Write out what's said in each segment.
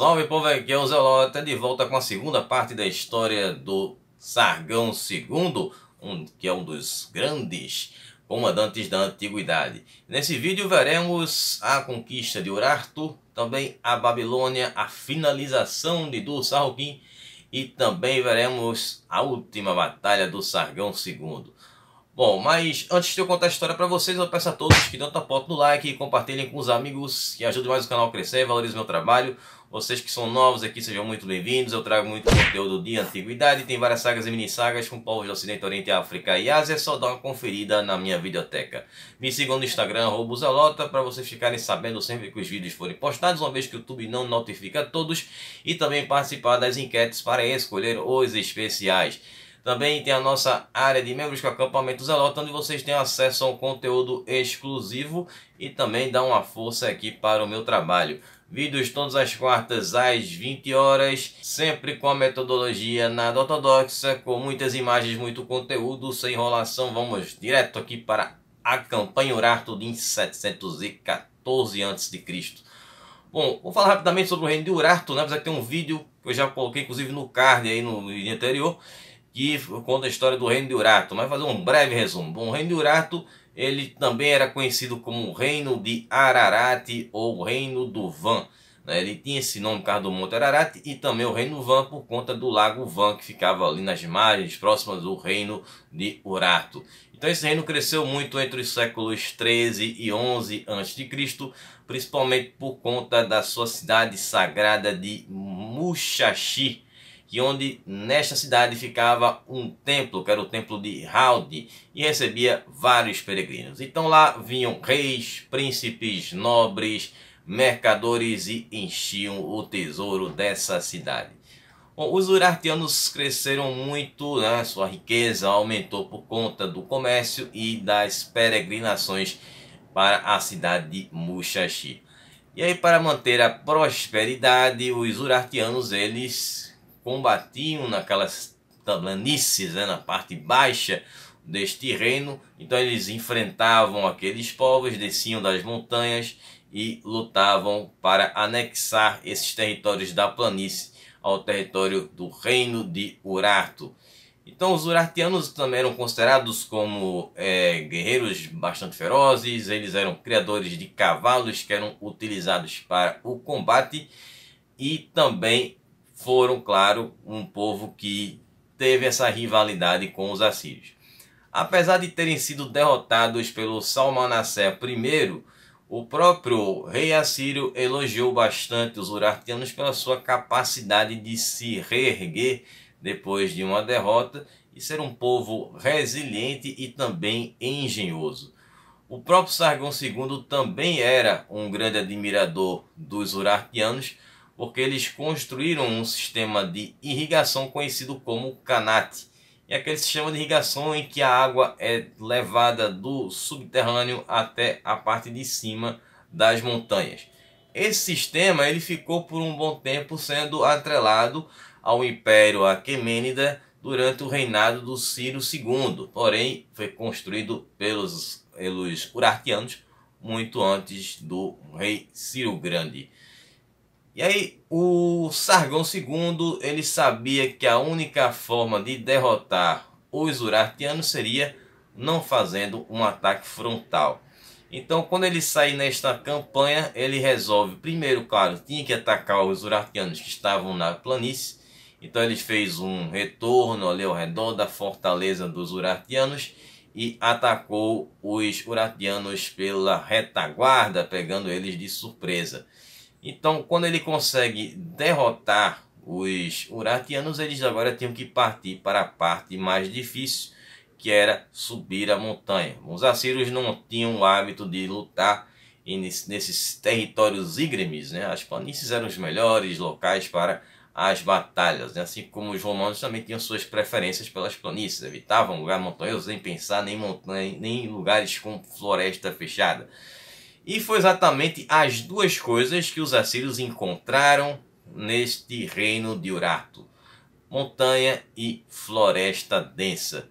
Salve povo aqui, é Zelota tá de volta com a segunda parte da história do Sargão II, um, que é um dos grandes comandantes da antiguidade. Nesse vídeo veremos a conquista de Urartu, também a Babilônia, a finalização de dur e também veremos a última batalha do Sargão II. Bom, mas antes de eu contar a história para vocês, eu peço a todos que dão tapote no like, compartilhem com os amigos, que ajudem mais o canal a crescer, valorizem meu trabalho. Vocês que são novos aqui, sejam muito bem-vindos. Eu trago muito conteúdo de antiguidade, tem várias sagas e mini-sagas com povos do Ocidente, Oriente, África e Ásia. É só dar uma conferida na minha videoteca. Me sigam no Instagram, Robuzalota, para vocês ficarem sabendo sempre que os vídeos forem postados, uma vez que o YouTube não notifica todos. E também participar das enquetes para escolher os especiais. Também tem a nossa área de membros, com é Acampamento Zelota, onde vocês têm acesso a um conteúdo exclusivo e também dá uma força aqui para o meu trabalho. Vídeos todas as quartas às 20 horas, sempre com a metodologia nada ortodoxa, com muitas imagens, muito conteúdo, sem enrolação. Vamos direto aqui para a campanha Urartu de 714 a.C. Bom, vou falar rapidamente sobre o reino de Urartu, né? apesar que tem um vídeo que eu já coloquei inclusive no card aí no vídeo anterior, que conta a história do reino de Urato. Mas fazer um breve resumo. Bom, o reino de Urato ele também era conhecido como o reino de Ararat ou reino do Van. Né? Ele tinha esse nome por causa do Monte Ararat e também o reino Van por conta do lago Van que ficava ali nas margens próximas do reino de Urato. Então esse reino cresceu muito entre os séculos 13 e 11 a.C., principalmente por conta da sua cidade sagrada de Mushashi, que onde nesta cidade ficava um templo, que era o templo de Howdy, e recebia vários peregrinos. Então lá vinham reis, príncipes, nobres, mercadores e enchiam o tesouro dessa cidade. Bom, os urartianos cresceram muito, né? sua riqueza aumentou por conta do comércio e das peregrinações para a cidade de Muxaxi. E aí, para manter a prosperidade, os urartianos eles combatiam naquelas planícies, né, na parte baixa deste reino. Então eles enfrentavam aqueles povos, desciam das montanhas e lutavam para anexar esses territórios da planície ao território do reino de Urartu. Então os urartianos também eram considerados como é, guerreiros bastante ferozes, eles eram criadores de cavalos que eram utilizados para o combate e também foram, claro, um povo que teve essa rivalidade com os assírios. Apesar de terem sido derrotados pelo Salmanasser I, o próprio rei assírio elogiou bastante os urartianos pela sua capacidade de se reerguer depois de uma derrota e ser um povo resiliente e também engenhoso. O próprio Sargão II também era um grande admirador dos urartianos, porque eles construíram um sistema de irrigação conhecido como canate. É aquele sistema de irrigação em que a água é levada do subterrâneo até a parte de cima das montanhas. Esse sistema ele ficou por um bom tempo sendo atrelado ao Império Aquemênida durante o reinado do Ciro II, porém foi construído pelos, pelos urartianos muito antes do rei Ciro Grande. E aí o Sargão II ele sabia que a única forma de derrotar os urartianos seria não fazendo um ataque frontal. Então, quando ele sai nesta campanha, ele resolve, primeiro, claro, tinha que atacar os urartianos que estavam na planície. Então, ele fez um retorno ali ao redor da fortaleza dos urartianos e atacou os urartianos pela retaguarda, pegando eles de surpresa. Então, quando ele consegue derrotar os uratianos, eles agora tinham que partir para a parte mais difícil, que era subir a montanha. Os assírios não tinham o hábito de lutar nesses territórios ígremes, né? as planícies eram os melhores locais para as batalhas, né? assim como os romanos também tinham suas preferências pelas planícies, evitavam lugares montanhosos sem pensar nem montanha, nem lugares com floresta fechada. E foi exatamente as duas coisas que os assírios encontraram neste reino de Urato: montanha e floresta densa.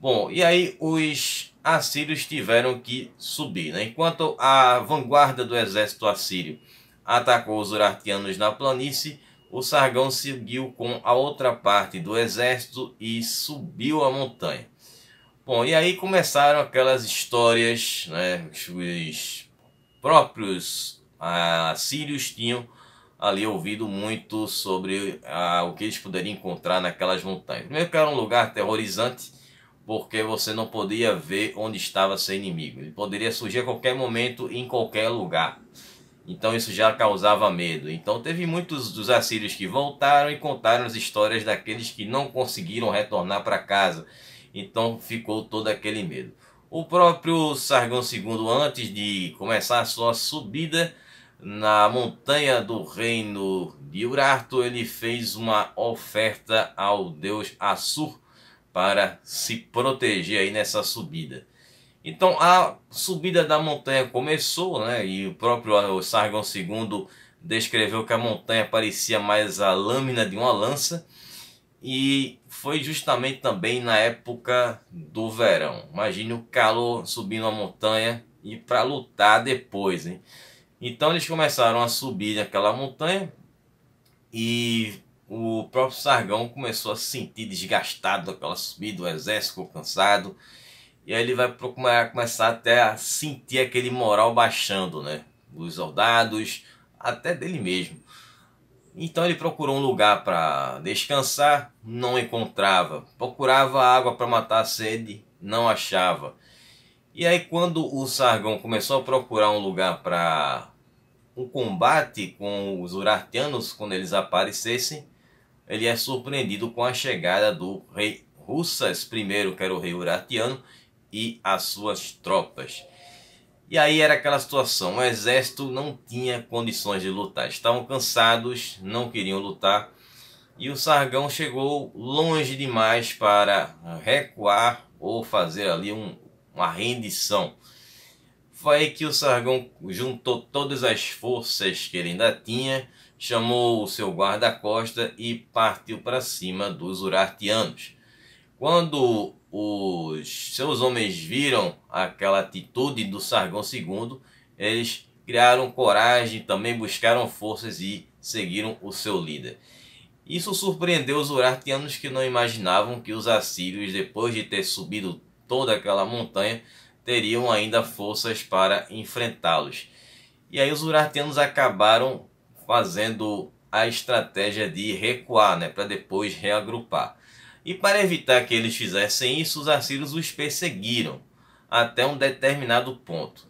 Bom, e aí os assírios tiveram que subir. Né? Enquanto a vanguarda do exército assírio atacou os urartianos na planície, o Sargão seguiu com a outra parte do exército e subiu a montanha. Bom, e aí começaram aquelas histórias, né, os, próprios ah, assírios tinham ali ouvido muito sobre ah, o que eles poderiam encontrar naquelas montanhas. Primeiro que era um lugar terrorizante, porque você não podia ver onde estava seu inimigo. Ele poderia surgir a qualquer momento, em qualquer lugar. Então isso já causava medo. Então teve muitos dos assírios que voltaram e contaram as histórias daqueles que não conseguiram retornar para casa. Então ficou todo aquele medo. O próprio Sargão II, antes de começar a sua subida na montanha do reino de Urartu, ele fez uma oferta ao deus Assur para se proteger aí nessa subida. Então a subida da montanha começou, né? E o próprio ah, Sargon II descreveu que a montanha parecia mais a lâmina de uma lança e foi justamente também na época do verão. Imagine o calor subindo a montanha e para lutar depois, hein? Então eles começaram a subir aquela montanha e o próprio Sargão começou a se sentir desgastado aquela subida, o exército cansado. E aí ele vai começar até a sentir aquele moral baixando, né? Dos soldados, até dele mesmo. Então ele procurou um lugar para descansar, não encontrava. Procurava água para matar a sede, não achava. E aí quando o Sargão começou a procurar um lugar para um combate com os Urartianos, quando eles aparecessem, ele é surpreendido com a chegada do rei Russas I, que era o rei Urartiano, e as suas tropas. E aí era aquela situação, o exército não tinha condições de lutar, estavam cansados, não queriam lutar, e o Sargão chegou longe demais para recuar ou fazer ali um, uma rendição. Foi que o Sargão juntou todas as forças que ele ainda tinha, chamou o seu guarda-costa e partiu para cima dos urartianos. Quando os seus homens viram aquela atitude do Sargon II, eles criaram coragem, também buscaram forças e seguiram o seu líder. Isso surpreendeu os urartianos que não imaginavam que os assírios, depois de ter subido toda aquela montanha, teriam ainda forças para enfrentá-los. E aí os urartianos acabaram fazendo a estratégia de recuar, né, para depois reagrupar. E para evitar que eles fizessem isso, os assírios os perseguiram até um determinado ponto.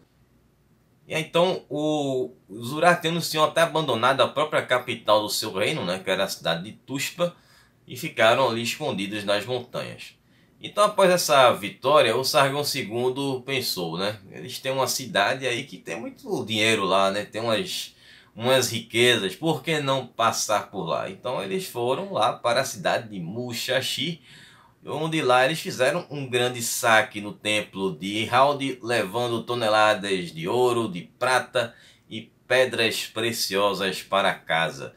E então o, os uratenos tinham até abandonado a própria capital do seu reino, né, que era a cidade de Tuspa, e ficaram ali escondidos nas montanhas. Então, após essa vitória, o Sargão II pensou, né? Eles têm uma cidade aí que tem muito dinheiro lá, né? Tem umas umas riquezas, por que não passar por lá? Então eles foram lá para a cidade de Mushashi, onde lá eles fizeram um grande saque no templo de Howdy, levando toneladas de ouro, de prata e pedras preciosas para casa.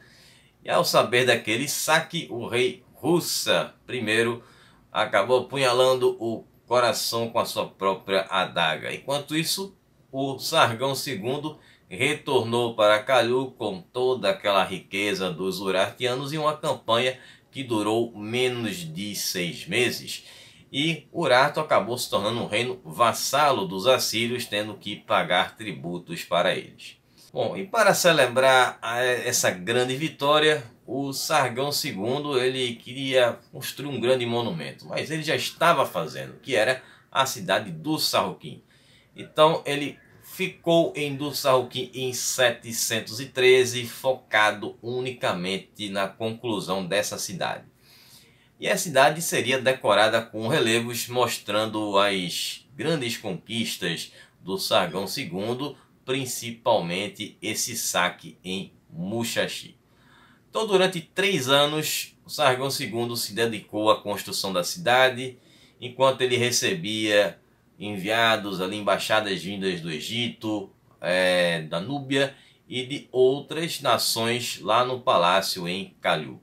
E ao saber daquele saque, o rei Russa primeiro acabou apunhalando o coração com a sua própria adaga. Enquanto isso, o Sargão II retornou para Calhu com toda aquela riqueza dos urartianos em uma campanha que durou menos de seis meses. E Urartu acabou se tornando um reino vassalo dos assírios, tendo que pagar tributos para eles. Bom, e para celebrar essa grande vitória, o Sargão II ele queria construir um grande monumento, mas ele já estava fazendo, que era a cidade do Sarroquim. Então ele ficou em Dussahuki em 713, focado unicamente na conclusão dessa cidade. E a cidade seria decorada com relevos mostrando as grandes conquistas do Sargão II, principalmente esse saque em Mushashi. Então, durante três anos, o Sargão II se dedicou à construção da cidade, enquanto ele recebia enviados ali embaixadas vindas do Egito, é, da Núbia e de outras nações lá no palácio em Calhú.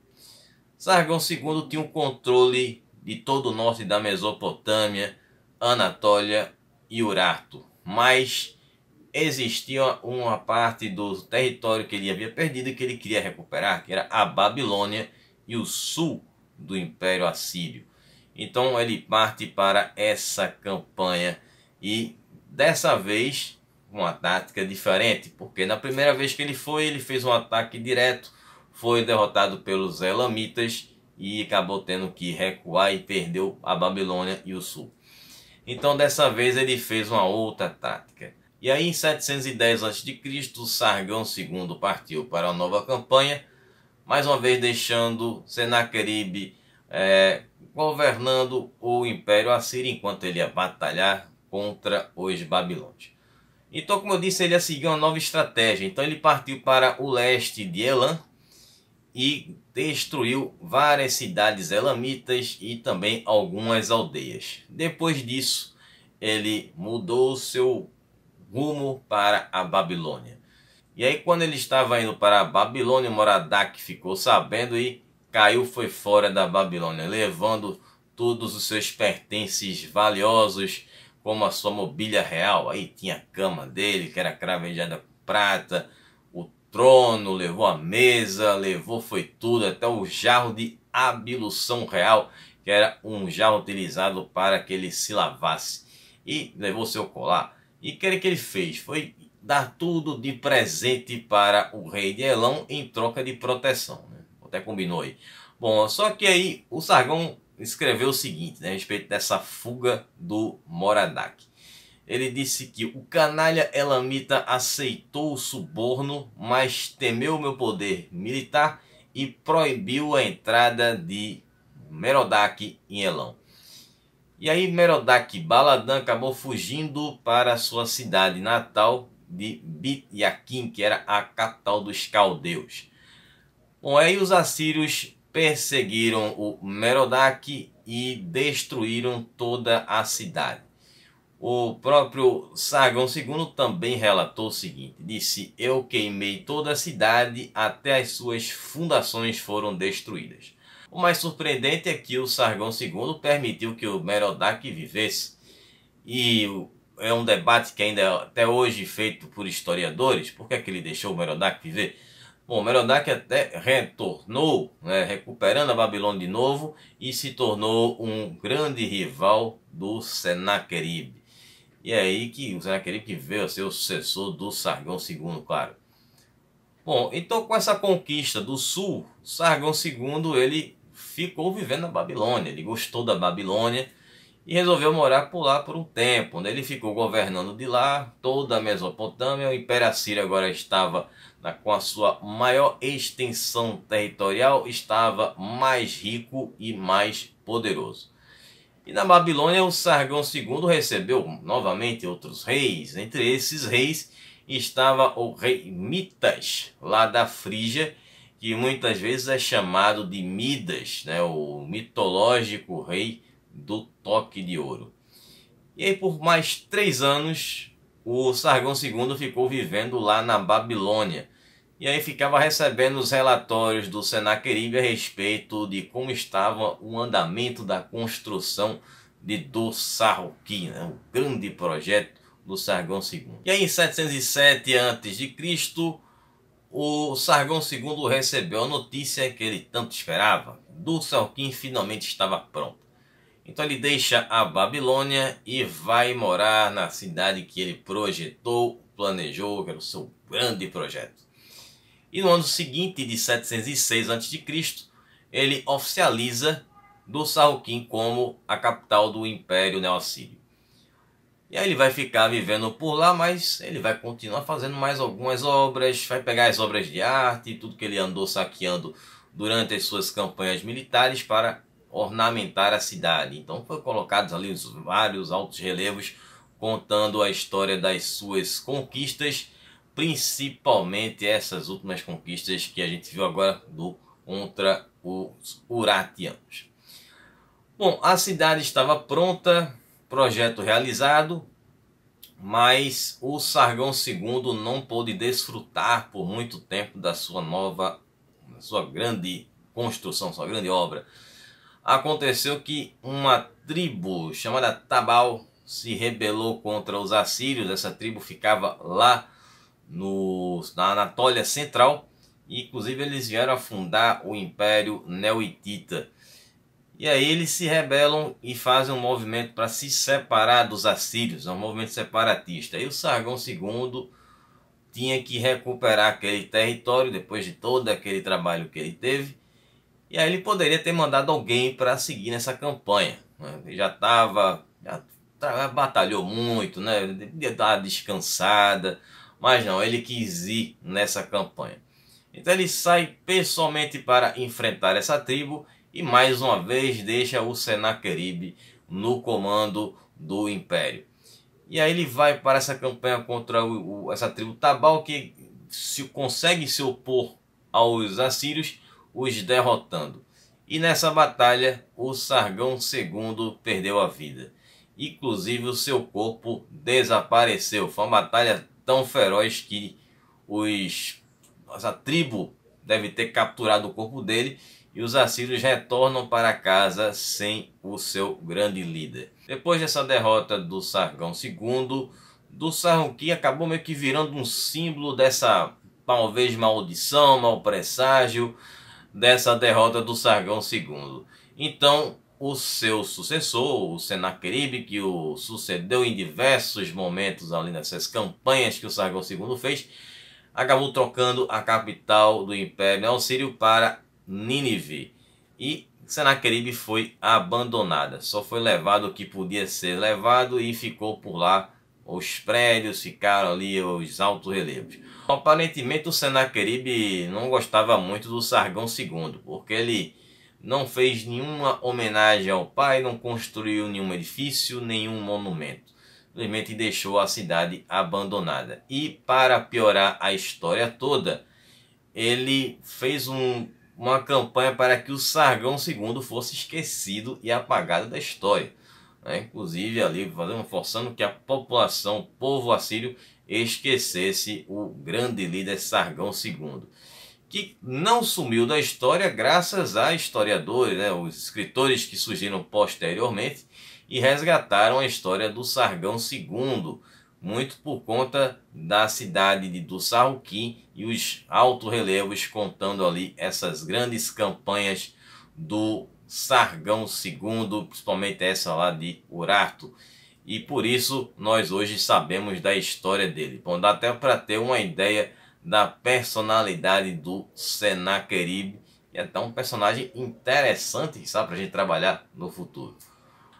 Sargão II tinha o controle de todo o norte da Mesopotâmia, Anatólia e Urato, mas existia uma parte do território que ele havia perdido e que ele queria recuperar, que era a Babilônia e o sul do Império Assírio. Então ele parte para essa campanha e dessa vez uma tática diferente, porque na primeira vez que ele foi, ele fez um ataque direto, foi derrotado pelos Elamitas e acabou tendo que recuar e perdeu a Babilônia e o Sul. Então dessa vez ele fez uma outra tática. E aí em 710 a.C., Sargão II partiu para a nova campanha, mais uma vez deixando Senaqueribe é, governando o Império Assírio enquanto ele ia batalhar contra os babilônios. Então, como eu disse, ele ia seguir uma nova estratégia. Então, ele partiu para o leste de Elam e destruiu várias cidades elamitas e também algumas aldeias. Depois disso, ele mudou seu rumo para a Babilônia. E aí, quando ele estava indo para a Babilônia, Moradak ficou sabendo e caiu foi fora da Babilônia, levando todos os seus pertences valiosos, como a sua mobília real. Aí tinha a cama dele, que era cravejada com prata, o trono, levou a mesa, levou foi tudo, até o jarro de ablução real, que era um jarro utilizado para que ele se lavasse. E levou seu colar. E o que ele fez? Foi dar tudo de presente para o rei de Elão em troca de proteção. Né? até combinou aí. Bom, só que aí o Sargon escreveu o seguinte né, a respeito dessa fuga do Moradak. Ele disse que o canalha elamita aceitou o suborno, mas temeu meu poder militar e proibiu a entrada de Merodak em Elão. E aí Merodak Baladan acabou fugindo para sua cidade natal de Bit que era a capital dos caldeus. Bom, aí os assírios perseguiram o Merodach e destruíram toda a cidade. O próprio Sargon II também relatou o seguinte: disse, Eu queimei toda a cidade, até as suas fundações foram destruídas. O mais surpreendente é que o Sargon II permitiu que o Merodach vivesse. E é um debate que ainda é até hoje feito por historiadores: por que, é que ele deixou o Merodach viver? Bom, Merodach até é, retornou, né, recuperando a Babilônia de novo e se tornou um grande rival do Senaquerib. E é aí que o Senaquerib veio a ser o sucessor do Sargão II, claro. Bom, então com essa conquista do sul, Sargão II ele ficou vivendo na Babilônia, ele gostou da Babilônia, e resolveu morar por lá por um tempo. Né? Ele ficou governando de lá toda a Mesopotâmia. O Império Assírio agora estava na, com a sua maior extensão territorial, estava mais rico e mais poderoso. E na Babilônia, o Sargão II recebeu novamente outros reis. Entre esses reis estava o rei Mitas, lá da Frígia, que muitas vezes é chamado de Midas, né? o mitológico rei do Toque de Ouro. E aí, por mais três anos, o Sargão II ficou vivendo lá na Babilônia. E aí ficava recebendo os relatórios do Senaqueribe a respeito de como estava o andamento da construção de Dossarruqui, né? o grande projeto do Sargão II. E aí em 707 a.C., o Sargão II recebeu a notícia que ele tanto esperava. Dossarruqui finalmente estava pronto. Então ele deixa a Babilônia e vai morar na cidade que ele projetou, planejou, que era o seu grande projeto. E no ano seguinte, de 706 a.C., ele oficializa Dossaruquim como a capital do Império Neossírio. E aí ele vai ficar vivendo por lá, mas ele vai continuar fazendo mais algumas obras, vai pegar as obras de arte e tudo que ele andou saqueando durante as suas campanhas militares para ornamentar a cidade. Então foram colocados ali os vários altos relevos contando a história das suas conquistas, principalmente essas últimas conquistas que a gente viu agora do contra os uratianos. Bom, a cidade estava pronta, projeto realizado, mas o Sargão II não pôde desfrutar por muito tempo da sua nova, sua grande construção, sua grande obra aconteceu que uma tribo chamada Tabal se rebelou contra os assírios. Essa tribo ficava lá no, na Anatólia Central. E, inclusive, eles vieram a fundar o Império Neoitita. E aí eles se rebelam e fazem um movimento para se separar dos assírios, é um movimento separatista. E o Sargão II tinha que recuperar aquele território depois de todo aquele trabalho que ele teve e aí ele poderia ter mandado alguém para seguir nessa campanha. Né? Ele já estava, já batalhou muito, né? devia dar descansada, mas não, ele quis ir nessa campanha. Então ele sai pessoalmente para enfrentar essa tribo e mais uma vez deixa o Senaqueribe no comando do Império. E aí ele vai para essa campanha contra o, o, essa tribo Tabal que se consegue se opor aos assírios os derrotando. E nessa batalha, o Sargão II perdeu a vida. Inclusive, o seu corpo desapareceu. Foi uma batalha tão feroz que os, a tribo deve ter capturado o corpo dele e os assírios retornam para casa sem o seu grande líder. Depois dessa derrota do Sargão II, do Sarruqui acabou meio que virando um símbolo dessa talvez maldição, mal presságio, dessa derrota do Sargão II. Então, o seu sucessor, o Senaqueribe, que o sucedeu em diversos momentos ali nessas campanhas que o Sargão II fez, acabou trocando a capital do Império Assírio para Nínive. E Senaqueribe foi abandonada, só foi levado o que podia ser levado e ficou por lá os prédios, ficaram ali os altos relevos. Aparentemente o Senaqueribe não gostava muito do Sargão II, porque ele não fez nenhuma homenagem ao pai, não construiu nenhum edifício, nenhum monumento. Simplesmente deixou a cidade abandonada. E para piorar a história toda, ele fez um, uma campanha para que o Sargão II fosse esquecido e apagado da história. Né? Inclusive ali, forçando que a população, o povo assírio, esquecesse o grande líder Sargão II, que não sumiu da história graças a historiadores, né, os escritores que surgiram posteriormente e resgataram a história do Sargão II, muito por conta da cidade de Dussaruquim e os alto-relevos contando ali essas grandes campanhas do Sargão II, principalmente essa lá de Urartu e por isso nós hoje sabemos da história dele. Bom, dá até para ter uma ideia da personalidade do Senaquerib e é até um personagem interessante, sabe, para a gente trabalhar no futuro.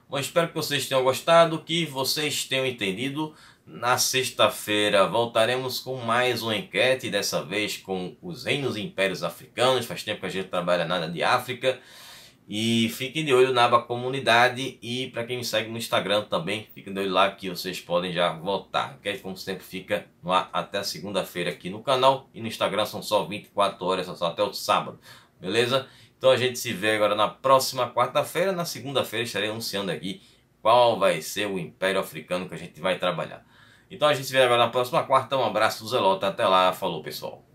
Bom, espero que vocês tenham gostado, que vocês tenham entendido. Na sexta-feira voltaremos com mais uma enquete, dessa vez com os reinos e impérios africanos. Faz tempo que a gente trabalha nada de África. E fiquem de olho na aba comunidade e para quem me segue no Instagram também, fiquem de olho lá que vocês podem já voltar. Ok? Como sempre fica no ar até segunda-feira aqui no canal e no Instagram são só 24 horas, só até o sábado. Beleza? Então a gente se vê agora na próxima quarta-feira. Na segunda-feira estarei anunciando aqui qual vai ser o Império Africano que a gente vai trabalhar. Então a gente se vê agora na próxima quarta. Um abraço do Zelota. Até lá. Falou, pessoal.